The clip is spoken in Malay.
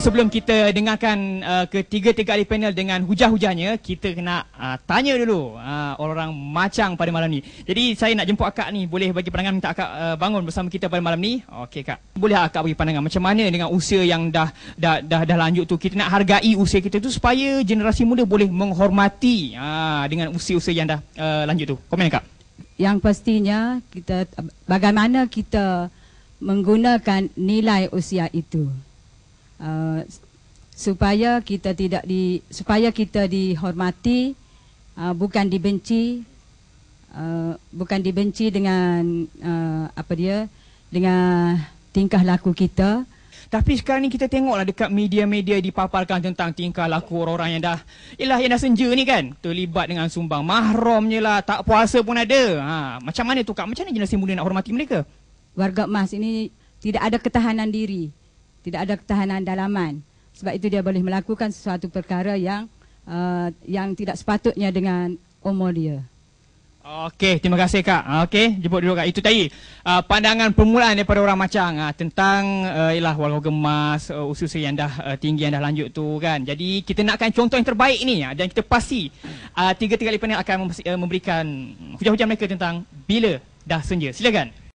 Sebelum kita dengarkan uh, ketiga-tiga ahli panel dengan hujah-hujahnya, kita kena uh, tanya dulu uh, orang-orang macam pada malam ni. Jadi saya nak jemput akak ni, boleh bagi pandangan minta akak uh, bangun bersama kita pada malam ni? Okey kak. Boleh lah akak bagi pandangan macam mana dengan usia yang dah dah dah, dah lanjut tu? Kita nak hargai usia kita tu supaya generasi muda boleh menghormati uh, dengan usia-usia yang dah uh, lanjut tu. Komen kak. Yang pastinya kita bagaimana kita menggunakan nilai usia itu. Uh, supaya kita tidak di supaya kita dihormati uh, bukan dibenci uh, bukan dibenci dengan uh, apa dia dengan tingkah laku kita tapi sekarang ni kita tengoklah dekat media-media dipaparkan tentang tingkah laku orang-orang yang dah ialah yang dah senja ni kan terlibat dengan sumbang mahramnya lah tak puasa pun ada ha macam mana tu kak macam mana generasi muda nak hormati mereka warga emas ini tidak ada ketahanan diri tidak ada ketahanan dalaman sebab itu dia boleh melakukan sesuatu perkara yang uh, yang tidak sepatutnya dengan umur dia. Okey, terima kasih Kak. Okey, jemput dulu Kak. Itu tadi uh, pandangan permulaan daripada orang macam uh, tentang uh, ialah walau gemas, uh, usus yang dah uh, tinggi yang dah lanjut tu kan. Jadi kita nakkan contoh yang terbaik ni uh, dan kita pasti uh, tiga-tiga yang akan uh, memberikan hujah-hujah mereka tentang bila dah senja. Silakan.